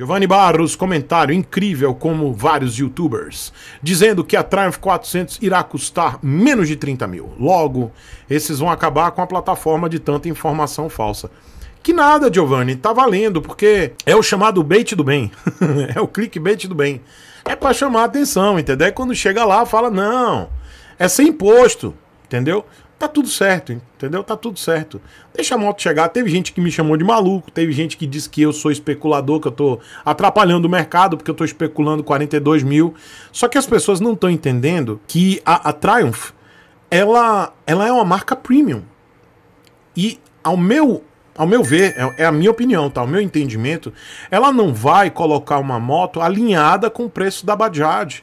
Giovanni Barros, comentário incrível como vários youtubers, dizendo que a Triumph 400 irá custar menos de 30 mil. Logo, esses vão acabar com a plataforma de tanta informação falsa. Que nada, Giovanni, tá valendo, porque é o chamado bait do bem. é o clickbait do bem. É para chamar a atenção, entendeu? É quando chega lá, fala, não, é sem imposto, entendeu? tá tudo certo, entendeu? Tá tudo certo. Deixa a moto chegar. Teve gente que me chamou de maluco, teve gente que disse que eu sou especulador, que eu tô atrapalhando o mercado porque eu tô especulando 42 mil. Só que as pessoas não estão entendendo que a, a Triumph, ela, ela é uma marca premium. E ao meu ao meu ver, é, é, a minha opinião, tá? O meu entendimento, ela não vai colocar uma moto alinhada com o preço da Bajaj,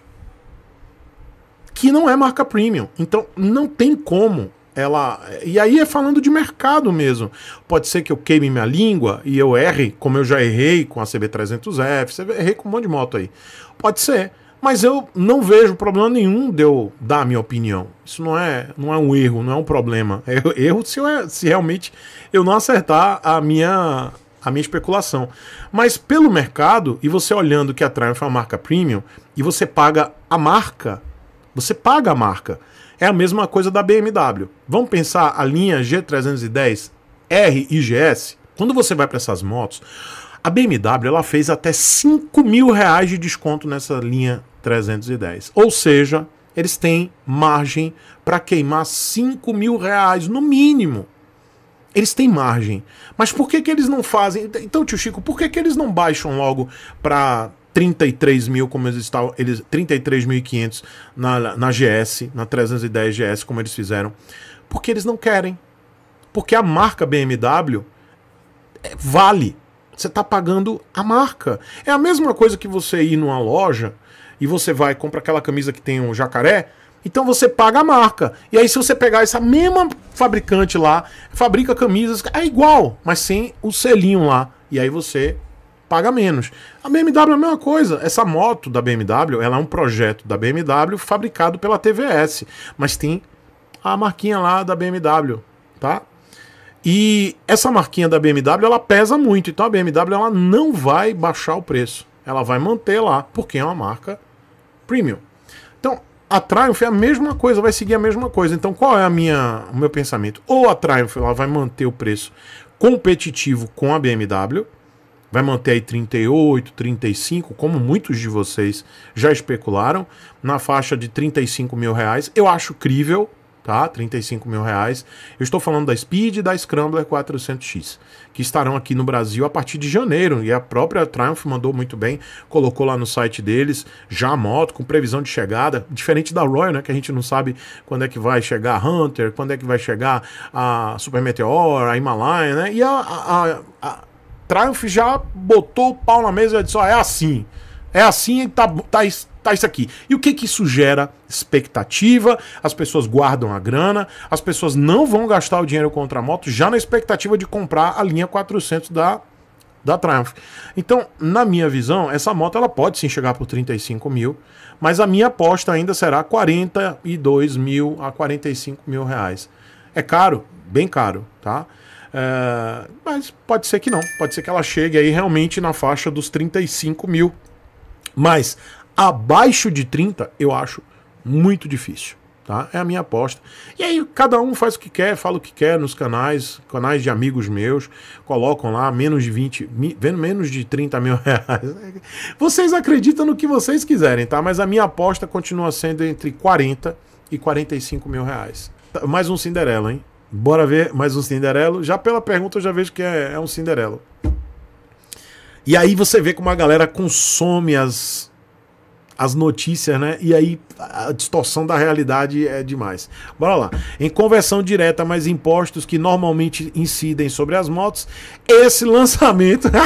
que não é marca premium. Então, não tem como ela. E aí é falando de mercado mesmo. Pode ser que eu queime minha língua e eu erre, como eu já errei com a CB300F, errei com um monte de moto aí. Pode ser. Mas eu não vejo problema nenhum de eu dar a minha opinião. Isso não é, não é um erro, não é um problema. É erro se, eu, é, se realmente eu não acertar a minha, a minha especulação. Mas pelo mercado, e você olhando que a Triumph é uma marca premium, e você paga a marca, você paga a marca. É a mesma coisa da BMW. Vamos pensar a linha G310 R e GS? Quando você vai para essas motos, a BMW ela fez até 5 mil reais de desconto nessa linha 310. Ou seja, eles têm margem para queimar 5 mil reais no mínimo. Eles têm margem. Mas por que, que eles não fazem? Então, tio Chico, por que, que eles não baixam logo para 33 mil, como eles estavam, eles 33.500 na, na GS, na 310 GS, como eles fizeram, porque eles não querem. Porque a marca BMW é, vale. Você está pagando a marca. É a mesma coisa que você ir numa loja e você vai compra aquela camisa que tem um jacaré, então você paga a marca. E aí, se você pegar essa mesma fabricante lá, fabrica camisas, é igual, mas sem o selinho lá. E aí você paga menos. A BMW é a mesma coisa. Essa moto da BMW, ela é um projeto da BMW fabricado pela TVS, mas tem a marquinha lá da BMW, tá? E essa marquinha da BMW, ela pesa muito, então a BMW ela não vai baixar o preço. Ela vai manter lá, porque é uma marca premium. Então, a Triumph é a mesma coisa, vai seguir a mesma coisa. Então, qual é a minha, o meu pensamento? Ou a Triumph ela vai manter o preço competitivo com a BMW, Vai manter aí 38, 35, como muitos de vocês já especularam, na faixa de 35 mil reais. Eu acho crível, tá? 35 mil reais. Eu estou falando da Speed e da Scrambler 400X, que estarão aqui no Brasil a partir de janeiro. E a própria Triumph mandou muito bem, colocou lá no site deles já a moto com previsão de chegada, diferente da Royal, né? Que a gente não sabe quando é que vai chegar a Hunter, quando é que vai chegar a Super Meteor, a Himalaia, né? E a, a, a Triumph já botou o pau na mesa e disse: ó, é assim. É assim e tá, tá, tá isso aqui. E o que que isso gera? Expectativa, as pessoas guardam a grana, as pessoas não vão gastar o dinheiro contra a moto já na expectativa de comprar a linha 400 da, da Triumph. Então, na minha visão, essa moto ela pode sim chegar por 35 mil, mas a minha aposta ainda será 42 mil a 45 mil reais. É caro? Bem caro, tá? Ah, mas pode ser que não, pode ser que ela chegue aí realmente na faixa dos 35 mil. Mas abaixo de 30, eu acho muito difícil. Tá? É a minha aposta. E aí cada um faz o que quer, fala o que quer nos canais, canais de amigos meus, colocam lá menos de 20, vendo menos de 30 mil reais. Vocês acreditam no que vocês quiserem, tá? Mas a minha aposta continua sendo entre 40 e 45 mil reais. Mais um Cinderela, hein? Bora ver mais um Cinderelo. Já pela pergunta eu já vejo que é, é um Cinderelo. E aí você vê como a galera consome as, as notícias, né? E aí a distorção da realidade é demais. Bora lá. Em conversão direta, mais impostos que normalmente incidem sobre as motos, esse lançamento.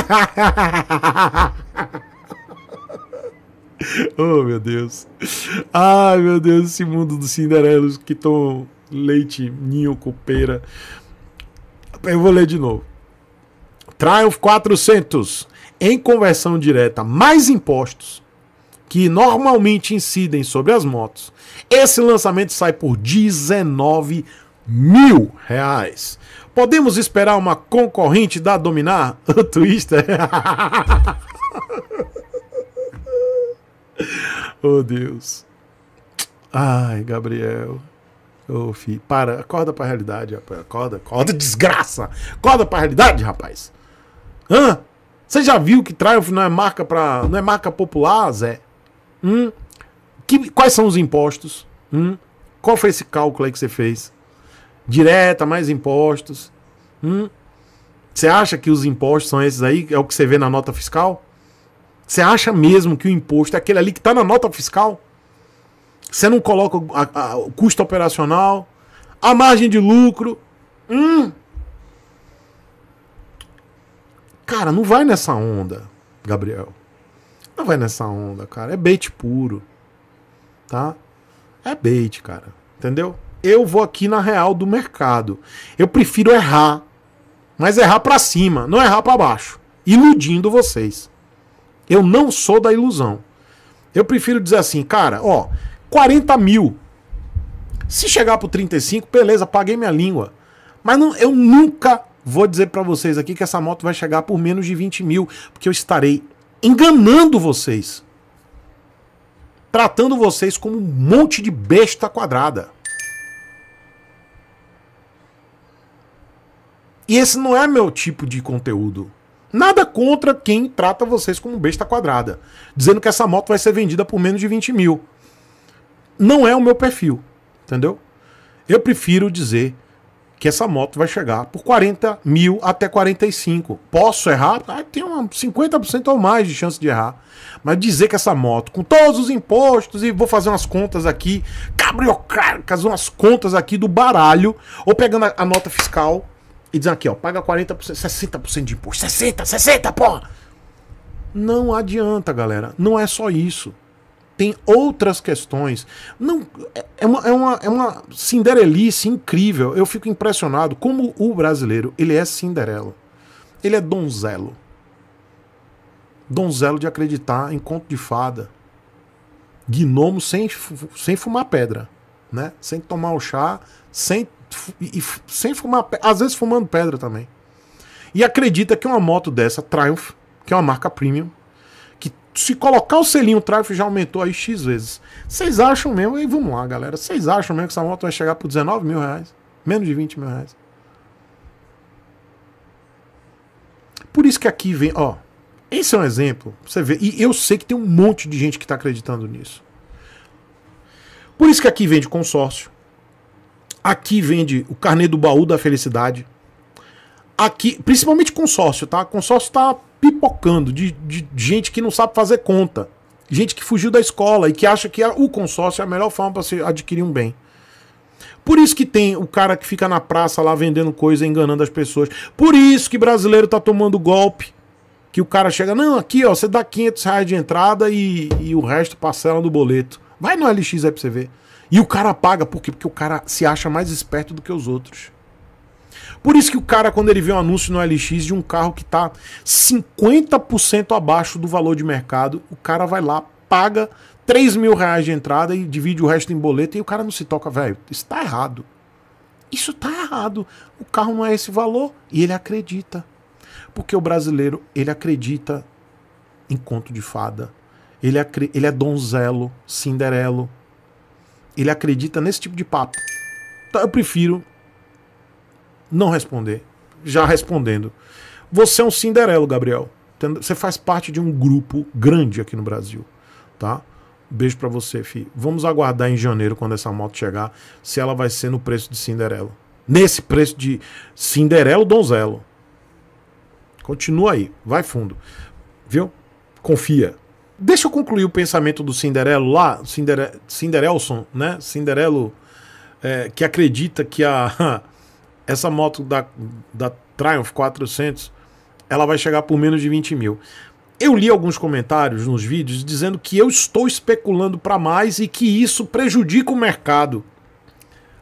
oh, meu Deus. Ai, meu Deus, esse mundo dos Cinderelos que estão. Tô leite, ninho, copeira. Eu vou ler de novo. Triumph 400 em conversão direta mais impostos que normalmente incidem sobre as motos. Esse lançamento sai por 19 mil reais. Podemos esperar uma concorrente da Dominar? O Twister? oh, Deus. Ai, Gabriel. Ô, filho, para, acorda pra realidade, rapaz. Acorda, acorda, desgraça! Acorda pra realidade, rapaz! Hã? Você já viu que Triumph não é marca para, não é marca popular, Zé? Hum? Que, quais são os impostos? Hum? Qual foi esse cálculo aí que você fez? Direta, mais impostos. Hum? Você acha que os impostos são esses aí? É o que você vê na nota fiscal? Você acha mesmo que o imposto é aquele ali que está na nota fiscal? Você não coloca a, a, o custo operacional, a margem de lucro. Hum. Cara, não vai nessa onda, Gabriel. Não vai nessa onda, cara. É bait puro. Tá? É bait, cara. Entendeu? Eu vou aqui na real do mercado. Eu prefiro errar, mas errar para cima, não errar para baixo, iludindo vocês. Eu não sou da ilusão. Eu prefiro dizer assim, cara, ó, 40 mil. Se chegar pro 35, beleza, paguei minha língua. Mas não, eu nunca vou dizer para vocês aqui que essa moto vai chegar por menos de 20 mil, porque eu estarei enganando vocês. Tratando vocês como um monte de besta quadrada. E esse não é meu tipo de conteúdo. Nada contra quem trata vocês como besta quadrada, dizendo que essa moto vai ser vendida por menos de 20 mil não é o meu perfil, entendeu? Eu prefiro dizer que essa moto vai chegar por 40 mil até 45. Posso errar? Ah, tem uma 50% ou mais de chance de errar. Mas dizer que essa moto, com todos os impostos, e vou fazer umas contas aqui, cabriocráticas, umas contas aqui do baralho, ou pegando a, a nota fiscal e dizendo aqui, ó, paga 40%, 60% de imposto. 60, 60, porra! Não adianta, galera. Não é só isso tem outras questões. Não é, é uma, é uma, é uma cinderelice incrível. Eu fico impressionado como o brasileiro ele é cinderelo. Ele é donzelo. Donzelo de acreditar em conto de fada. Gnomo sem, sem fumar pedra, né? Sem tomar o chá, sem, e, sem fumar Às vezes fumando pedra também. E acredita que uma moto dessa, Triumph, que é uma marca premium, se colocar o selinho Triumph já aumentou aí X vezes. Vocês acham mesmo, e vamos lá, galera, vocês acham mesmo que essa moto vai chegar por 19 mil reais? Menos de 20 mil reais. Por isso que aqui vem, ó, esse é um exemplo, você vê, e eu sei que tem um monte de gente que está acreditando nisso. Por isso que aqui vende consórcio, aqui vende o carnê do baú da felicidade, aqui, principalmente consórcio, tá? Consórcio tá pipocando de, de gente que não sabe fazer conta, gente que fugiu da escola e que acha que o consórcio é a melhor forma para se adquirir um bem. Por isso que tem o cara que fica na praça lá vendendo coisa, enganando as pessoas. Por isso que brasileiro tá tomando golpe. Que o cara chega, não, aqui ó, você dá 500 reais de entrada e, e o resto parcela no boleto. Vai no LX aí pra você ver. E o cara paga, por quê? Porque o cara se acha mais esperto do que os outros. Por isso que o cara, quando ele vê um anúncio no LX de um carro que está 50% abaixo do valor de mercado, o cara vai lá, paga 3 mil reais de entrada e divide o resto em boleto e o cara não se toca, velho. Isso tá errado. Isso tá errado. O carro não é esse valor. E ele acredita. Porque o brasileiro, ele acredita em conto de fada. Ele, é, ele é donzelo, cinderelo. Ele acredita nesse tipo de papo. Então eu prefiro não responder. Já respondendo. Você é um Cinderelo, Gabriel. Você faz parte de um grupo grande aqui no Brasil, tá? Beijo para você, fi. Vamos aguardar em janeiro quando essa moto chegar, se ela vai ser no preço de Cinderela. Nesse preço de Cinderelo Donzelo. Continua aí, vai fundo. Viu? Confia. Deixa eu concluir o pensamento do Cinderelo lá, Cinderelson, né? Cinderelo é, que acredita que a essa moto da, da Triumph 400, ela vai chegar por menos de 20 mil. Eu li alguns comentários nos vídeos dizendo que eu estou especulando para mais e que isso prejudica o mercado.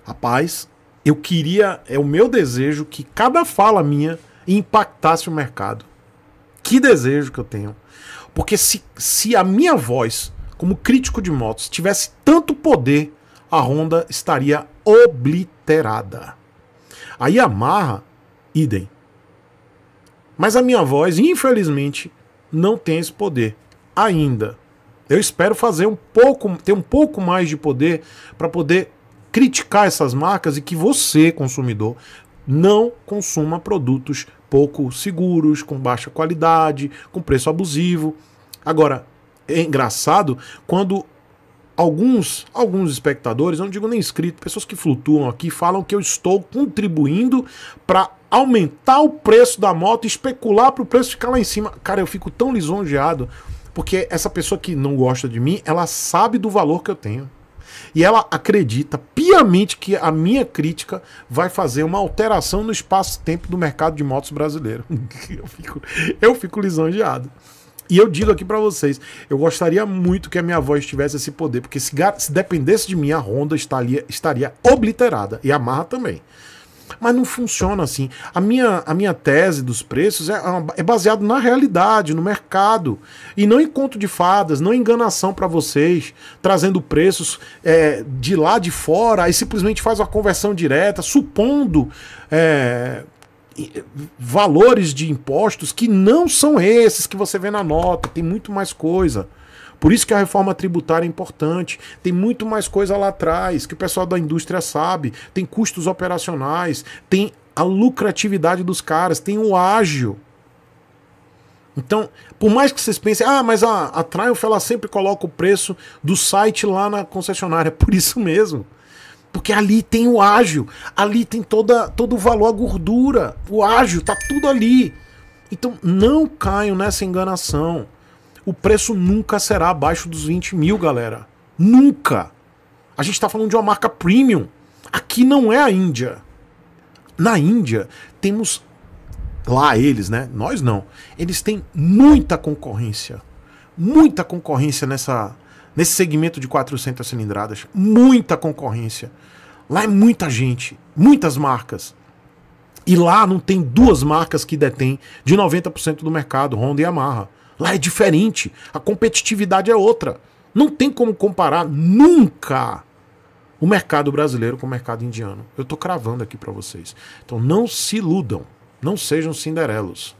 Rapaz, eu queria, é o meu desejo que cada fala minha impactasse o mercado. Que desejo que eu tenho. Porque se, se a minha voz, como crítico de motos, tivesse tanto poder, a Honda estaria obliterada. A Yamaha, idem. Mas a minha voz, infelizmente, não tem esse poder ainda. Eu espero fazer um pouco, ter um pouco mais de poder para poder criticar essas marcas e que você, consumidor, não consuma produtos pouco seguros, com baixa qualidade, com preço abusivo. Agora, é engraçado quando alguns, alguns espectadores, não digo nem inscrito, pessoas que flutuam aqui, falam que eu estou contribuindo para aumentar o preço da moto, especular para o preço ficar lá em cima. Cara, eu fico tão lisonjeado, porque essa pessoa que não gosta de mim, ela sabe do valor que eu tenho. E ela acredita piamente que a minha crítica vai fazer uma alteração no espaço-tempo do mercado de motos brasileiro. eu, fico, eu fico lisonjeado. E eu digo aqui para vocês, eu gostaria muito que a minha voz tivesse esse poder, porque se, se dependesse de mim, a Honda estaria, estaria obliterada, e a Marra também. Mas não funciona assim. A minha, a minha tese dos preços é, é, é baseada na realidade, no mercado. E não em conto de fadas, não em enganação para vocês, trazendo preços é, de lá de fora, aí simplesmente faz uma conversão direta, supondo. É, valores de impostos que não são esses que você vê na nota, tem muito mais coisa. Por isso que a reforma tributária é importante. Tem muito mais coisa lá atrás que o pessoal da indústria sabe. Tem custos operacionais, tem a lucratividade dos caras, tem o ágil. Então, por mais que vocês pensem, ah, mas a, a Triumph ela sempre coloca o preço do site lá na concessionária. Por isso mesmo. Porque ali tem o ágil, ali tem toda, todo o valor, a gordura, o ágil, tá tudo ali. Então não caiam nessa enganação. O preço nunca será abaixo dos 20 mil, galera. Nunca! A gente está falando de uma marca premium. Aqui não é a Índia. Na Índia, temos. Lá eles, né? Nós não. Eles têm muita concorrência. Muita concorrência nessa, nesse segmento de 400 cilindradas, muita concorrência. Lá é muita gente, muitas marcas. E lá não tem duas marcas que detêm de 90% do mercado, Honda e Yamaha. Lá é diferente, a competitividade é outra. Não tem como comparar nunca o mercado brasileiro com o mercado indiano. Eu estou cravando aqui para vocês. Então não se iludam, não sejam cinderelos.